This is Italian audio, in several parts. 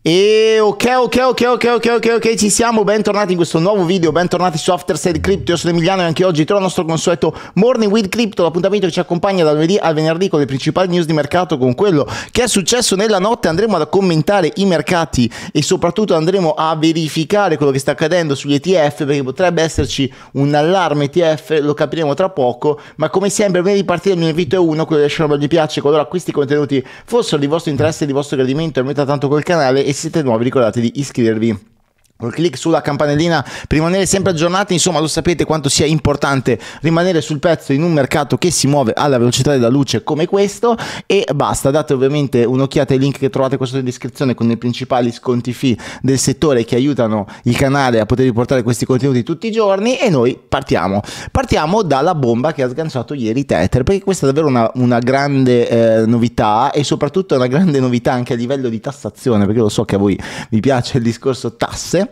E ok, ok, ok, ok, ok, ok, ok, ci siamo, bentornati in questo nuovo video, bentornati su Afterside Crypto, io sono Emiliano e anche oggi trovo il nostro consueto Morning with Crypto, l'appuntamento che ci accompagna dal lunedì al venerdì con le principali news di mercato, con quello che è successo nella notte, andremo a commentare i mercati e soprattutto andremo a verificare quello che sta accadendo sugli ETF, perché potrebbe esserci un allarme ETF, lo capiremo tra poco, ma come sempre prima di partire il mio invito è uno, quello di lasciare un bel mi piace, qualora questi contenuti fossero di vostro interesse di vostro gradimento, e tanto col canale e se siete nuovi ricordate di iscrivervi Col clic sulla campanellina per rimanere sempre aggiornati, insomma lo sapete quanto sia importante rimanere sul pezzo in un mercato che si muove alla velocità della luce come questo e basta, date ovviamente un'occhiata ai link che trovate qua sotto in descrizione con i principali sconti fee del settore che aiutano il canale a poter riportare questi contenuti tutti i giorni e noi partiamo. Partiamo dalla bomba che ha sganciato ieri Tether perché questa è davvero una, una grande eh, novità e soprattutto una grande novità anche a livello di tassazione perché lo so che a voi vi piace il discorso tasse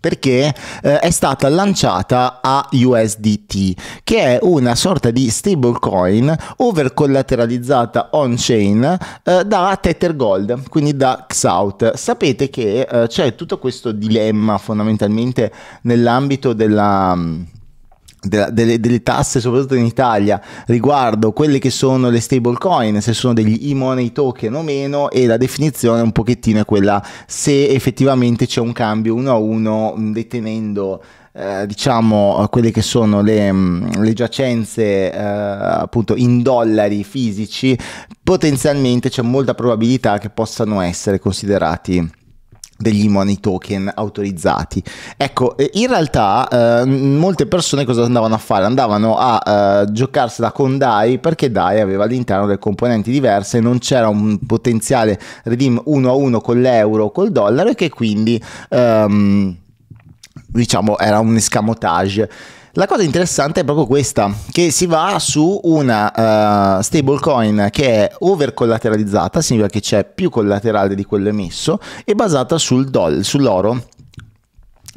perché eh, è stata lanciata a USDT, che è una sorta di stablecoin overcollateralizzata on-chain eh, da Tether Gold, quindi da Xout. Sapete che eh, c'è tutto questo dilemma fondamentalmente nell'ambito della mm, delle, delle, tasse, soprattutto in Italia, riguardo quelle che sono le stablecoin, se sono degli e-money token o meno, e la definizione un pochettino è quella se effettivamente c'è un cambio uno a uno mm, detenendo. Eh, diciamo quelle che sono le, mm, le giacenze eh, appunto in dollari fisici potenzialmente c'è molta probabilità che possano essere considerati degli money token autorizzati. Ecco, eh, in realtà eh, molte persone cosa andavano a fare? Andavano a eh, giocarsela con DAI perché DAI aveva all'interno delle componenti diverse, non c'era un potenziale redeem uno a uno con l'euro o col dollaro e che quindi ehm, diciamo era un escamotage. La cosa interessante è proprio questa, che si va su una uh, stablecoin che è overcollateralizzata, significa che c'è più collaterale di quello emesso, e basata sul doll, sull'oro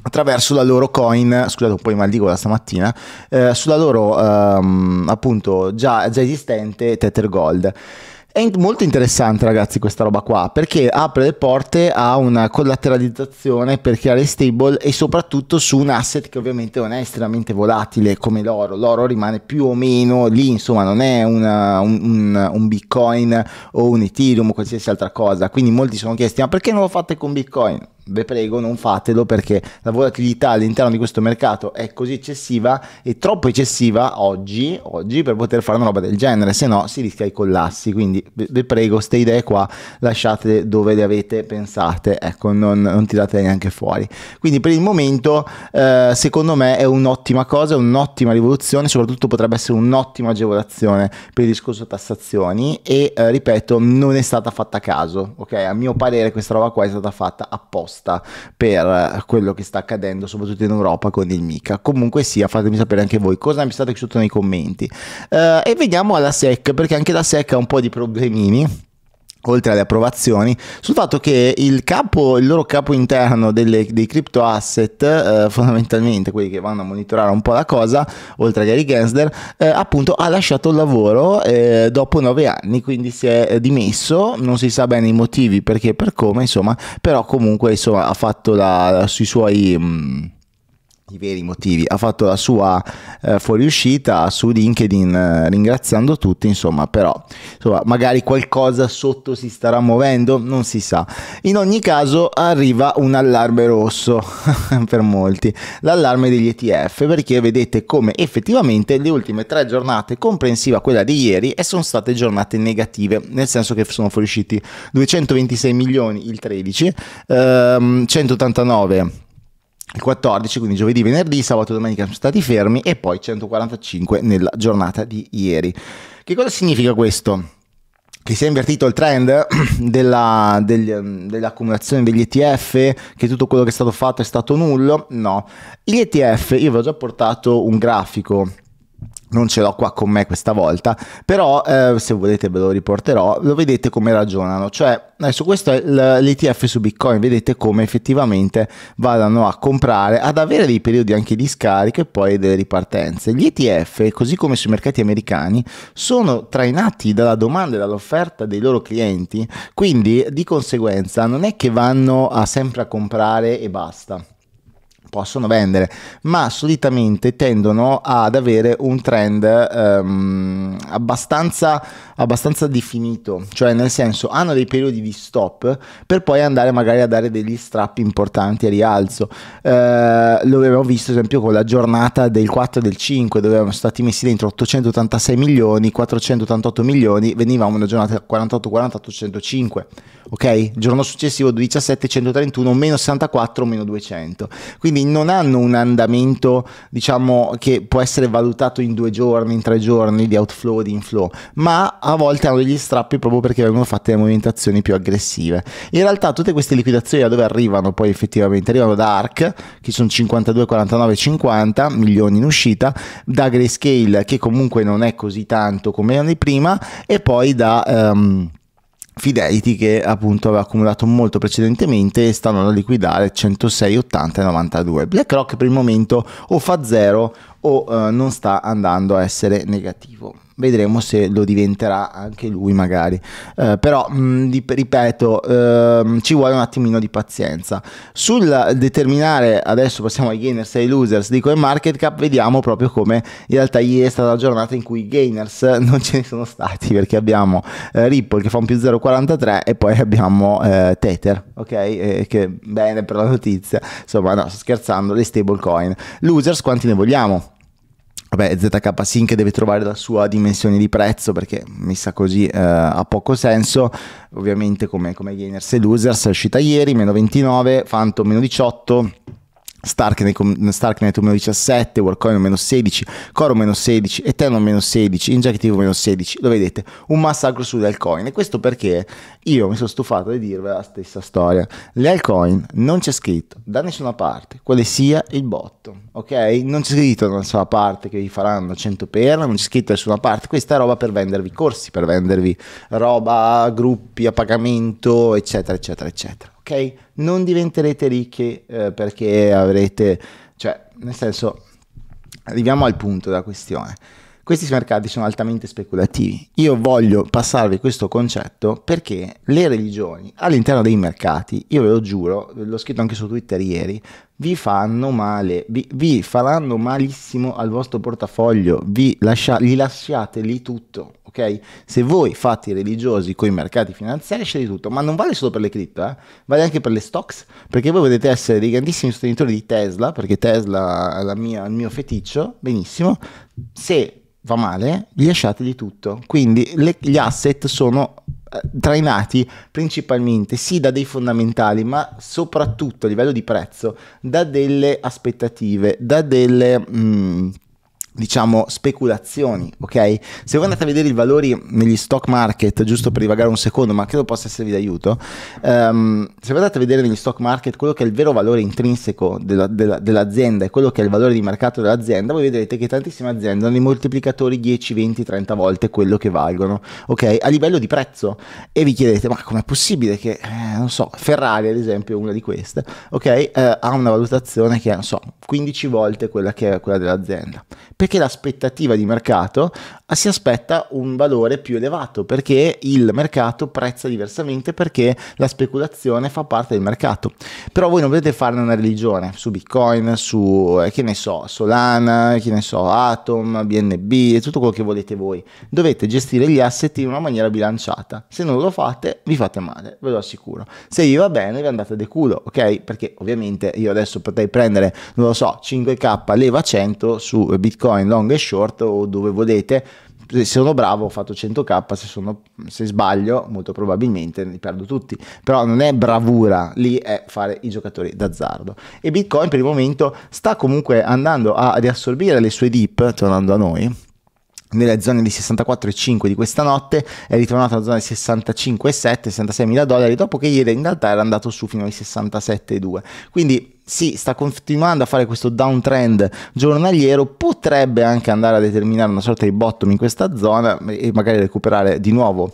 attraverso la loro coin, scusate un po' di maldicola stamattina, eh, sulla loro ehm, appunto già, già esistente Tether Gold. È molto interessante, ragazzi, questa roba qua perché apre le porte a una collateralizzazione per creare stable e soprattutto su un asset che ovviamente non è estremamente volatile come l'oro. L'oro rimane più o meno lì, insomma, non è una, un, un, un, Bitcoin o un Ethereum o qualsiasi altra cosa. Quindi molti sono chiesti: ma perché non lo fate con Bitcoin? Ve prego, non fatelo perché la volatilità all'interno di questo mercato è così eccessiva e troppo eccessiva oggi, oggi per poter fare una roba del genere, se no si rischia i collassi. Quindi vi prego, queste idee qua lasciate dove le avete pensate, ecco, non, non tiratele neanche fuori. Quindi per il momento, eh, secondo me, è un'ottima cosa, è un'ottima rivoluzione, soprattutto potrebbe essere un'ottima agevolazione per il discorso tassazioni e, eh, ripeto, non è stata fatta a caso, ok? A mio parere questa roba qua è stata fatta apposta per eh, quello che sta accadendo, soprattutto in Europa con il MICA. Comunque sia, fatemi sapere anche voi cosa ne pensate sotto nei commenti. Eh, e vediamo alla SEC, perché anche la SEC ha un po' di problemi problemini oltre alle approvazioni, sul fatto che il, capo, il loro capo interno delle, dei crypto asset, eh, fondamentalmente quelli che vanno a monitorare un po' la cosa, oltre a Gary Gensler, eh, appunto ha lasciato il lavoro eh, dopo nove anni, quindi si è dimesso, non si sa bene i motivi, perché, per come, insomma, però comunque insomma, ha fatto la, la, sui suoi... Mh, mm, i veri motivi, ha fatto la sua eh, fuoriuscita su LinkedIn eh, ringraziando tutti, insomma, però insomma, magari qualcosa sotto si starà muovendo, non si sa. In ogni caso arriva un allarme rosso per molti, l'allarme degli ETF, perché vedete come effettivamente le ultime tre giornate, comprensiva quella di ieri, e sono state giornate negative, nel senso che sono fuoriusciti 226 milioni il 13, ehm, 189 il 14, quindi giovedì, venerdì, sabato e domenica sono stati fermi e poi 145 nella giornata di ieri. Che cosa significa questo? Che si è invertito il trend della, del, ehm, dell'accumulazione degli ETF, che tutto quello che è stato fatto è stato nullo? No, gli ETF, io vi ho già portato un grafico non ce l'ho qua con me questa volta, però eh, se volete ve lo riporterò, lo vedete come ragionano, cioè adesso questo è l'ETF su Bitcoin, vedete come effettivamente vadano a comprare, ad avere dei periodi anche di scarico e poi delle ripartenze. Gli ETF, così come sui mercati americani, sono trainati dalla domanda e dall'offerta dei loro clienti, quindi di conseguenza non è che vanno a sempre a comprare e basta possono vendere, ma solitamente tendono ad avere un trend ehm, abbastanza, abbastanza definito, cioè nel senso hanno dei periodi di stop per poi andare magari a dare degli strappi importanti a rialzo. Eh, lo abbiamo visto ad esempio con la giornata del 4 e del 5 dove erano stati messi dentro 886 milioni, 488 milioni, veniva una giornata 48-48-105, ok? Il giorno successivo 17-131, meno 64, meno 200. Quindi quindi non hanno un andamento diciamo che può essere valutato in due giorni, in tre giorni di outflow o di inflow, ma a volte hanno degli strappi proprio perché vengono fatte le movimentazioni più aggressive. In realtà tutte queste liquidazioni da dove arrivano poi effettivamente? Arrivano da ARC che sono 52, 49, 50 milioni in uscita, da Grayscale che comunque non è così tanto come anni prima e poi da... Um, Fidelity che appunto aveva accumulato molto precedentemente e stanno a liquidare 106, 80 e 92. BlackRock per il momento o fa zero o eh, non sta andando a essere negativo vedremo se lo diventerà anche lui magari. Eh, però, mh, mm, ripeto, ehm, ci vuole un attimino di pazienza. Sul determinare, adesso passiamo ai gainers e ai losers di market cap, vediamo proprio come in realtà ieri è stata la giornata in cui i gainers non ce ne sono stati perché abbiamo eh, Ripple che fa un più 0,43 e poi abbiamo eh, Tether, ok? Eh, che bene per la notizia, insomma no, sto scherzando, le stable coin Losers quanti ne vogliamo? Vabbè, ZK Sync deve trovare la sua dimensione di prezzo perché messa così eh, ha poco senso. Ovviamente come, come gainers e losers è uscita ieri, meno 29, Phantom meno 18 Starknet, Starknet meno 17, Warcoin meno 16, Coro meno 16, Ethereum meno 16, Injective meno 16, lo vedete, un massacro su altcoin e questo perché io mi sono stufato di dirvi la stessa storia, le altcoin non c'è scritto da nessuna parte quale sia il botto, ok? Non c'è scritto da nessuna parte che vi faranno 100 perla, non c'è scritto da nessuna parte, questa è roba per vendervi corsi, per vendervi roba, gruppi a pagamento, eccetera, eccetera, eccetera ok? Non diventerete ricchi eh, perché avrete, cioè, nel senso, arriviamo al punto della questione questi mercati sono altamente speculativi. Io voglio passarvi questo concetto perché le religioni all'interno dei mercati, io ve lo giuro, l'ho scritto anche su Twitter ieri, vi fanno male, vi, vi faranno malissimo al vostro portafoglio, vi lascia, gli lasciate lì tutto, ok? Se voi fate i religiosi con i mercati finanziari scegli tutto, ma non vale solo per le cripto, eh? vale anche per le stocks, perché voi potete essere dei grandissimi sostenitori di Tesla, perché Tesla è mia, il mio feticcio, benissimo, se va male, lasciategli tutto. Quindi le, gli asset sono eh, trainati principalmente sì da dei fondamentali ma soprattutto a livello di prezzo da delle aspettative da delle mh, mm, diciamo speculazioni ok se voi andate a vedere i valori negli stock market giusto per divagare un secondo ma credo possa esservi d'aiuto um, se andate a vedere negli stock market quello che è il vero valore intrinseco della, della, dell'azienda e quello che è il valore di mercato dell'azienda voi vedrete che tantissime aziende hanno i moltiplicatori 10 20 30 volte quello che valgono ok a livello di prezzo e vi chiedete ma com'è possibile che eh, non so Ferrari ad esempio una di queste ok eh, ha una valutazione che è non so 15 volte quella che è quella dell'azienda perché l'aspettativa di mercato si aspetta un valore più elevato perché il mercato prezza diversamente perché la speculazione fa parte del mercato. Però voi non potete farne una religione su Bitcoin, su eh, che ne so, Solana, che ne so, Atom, BNB e tutto quello che volete voi. Dovete gestire gli asset in una maniera bilanciata. Se non lo fate, vi fate male, ve lo assicuro. Se vi va bene, vi andate de culo, ok? Perché ovviamente io adesso potrei prendere, non lo so, 5k leva 100 su Bitcoin long e short o dove volete se sono bravo ho fatto 100k, se, sono, se sbaglio molto probabilmente li perdo tutti, però non è bravura, lì è fare i giocatori d'azzardo. E Bitcoin per il momento sta comunque andando a riassorbire le sue dip, tornando a noi, nelle zone di 64,5 di questa notte è ritornato alla zona di 65,7 66 mila dollari dopo che ieri in realtà era andato su fino ai 67,2 quindi sì, sta continuando a fare questo downtrend giornaliero, potrebbe anche andare a determinare una sorta di bottom in questa zona e magari recuperare di nuovo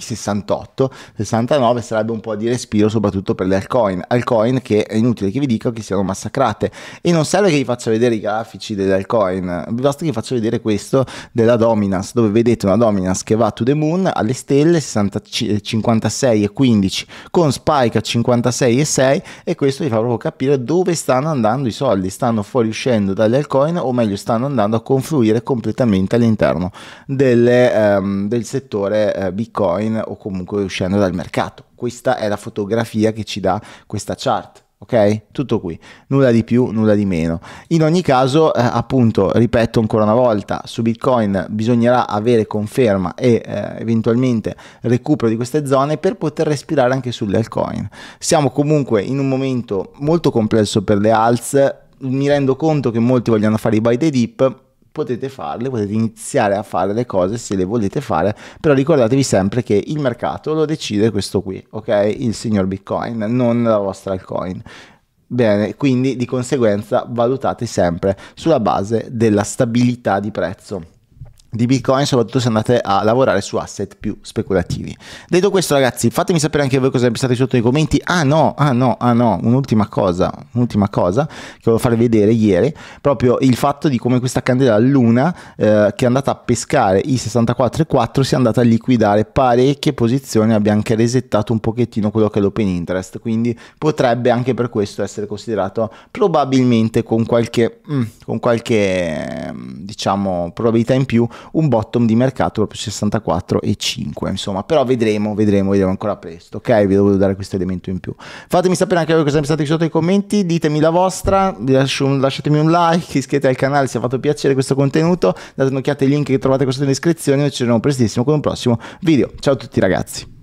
68, 69 sarebbe un po' di respiro soprattutto per le altcoin, altcoin che è inutile che vi dica che siano massacrate e non serve che vi faccia vedere i grafici delle altcoin, basta che vi faccia vedere questo della dominance dove vedete una dominance che va to the moon alle stelle 60, 56 eh, e 15 con spike a 56 e 6 e questo vi fa proprio capire dove stanno andando i soldi, stanno fuoriuscendo dalle altcoin o meglio stanno andando a confluire completamente all'interno delle, um, del settore uh, bitcoin online o comunque uscendo dal mercato. Questa è la fotografia che ci dà questa chart. Ok? Tutto qui, nulla di più, nulla di meno. In ogni caso, eh, appunto, ripeto ancora una volta, su Bitcoin bisognerà avere conferma e eh, eventualmente recupero di queste zone per poter respirare anche sulle altcoin. Siamo comunque in un momento molto complesso per le alz, mi rendo conto che molti vogliono fare i buy the dip, potete farle, potete iniziare a fare le cose se le volete fare, però ricordatevi sempre che il mercato lo decide questo qui, ok? Il signor Bitcoin, non la vostra altcoin. Bene, quindi di conseguenza valutate sempre sulla base della stabilità di prezzo di Bitcoin, soprattutto se andate a lavorare su asset più speculativi. Detto questo, ragazzi, fatemi sapere anche voi cosa ne pensate sotto nei commenti. Ah no, ah no, ah no, un'ultima cosa, un'ultima cosa che volevo far vedere ieri, proprio il fatto di come questa candela luna eh, che è andata a pescare i 64,4 sia andata a liquidare parecchie posizioni, abbia anche resettato un pochettino quello che è l'open interest, quindi potrebbe anche per questo essere considerato probabilmente con qualche, mm, con qualche mm, diciamo probabilità in più un bottom di mercato proprio 64,5 insomma però vedremo vedremo vedremo ancora presto ok vi devo dare questo elemento in più fatemi sapere anche voi cosa ne pensate sotto nei commenti ditemi la vostra un, lasciatemi un like iscrivetevi al canale se vi ha fatto piacere questo contenuto date un'occhiata ai link che trovate qua sotto in descrizione e ci vediamo prestissimo con un prossimo video ciao a tutti ragazzi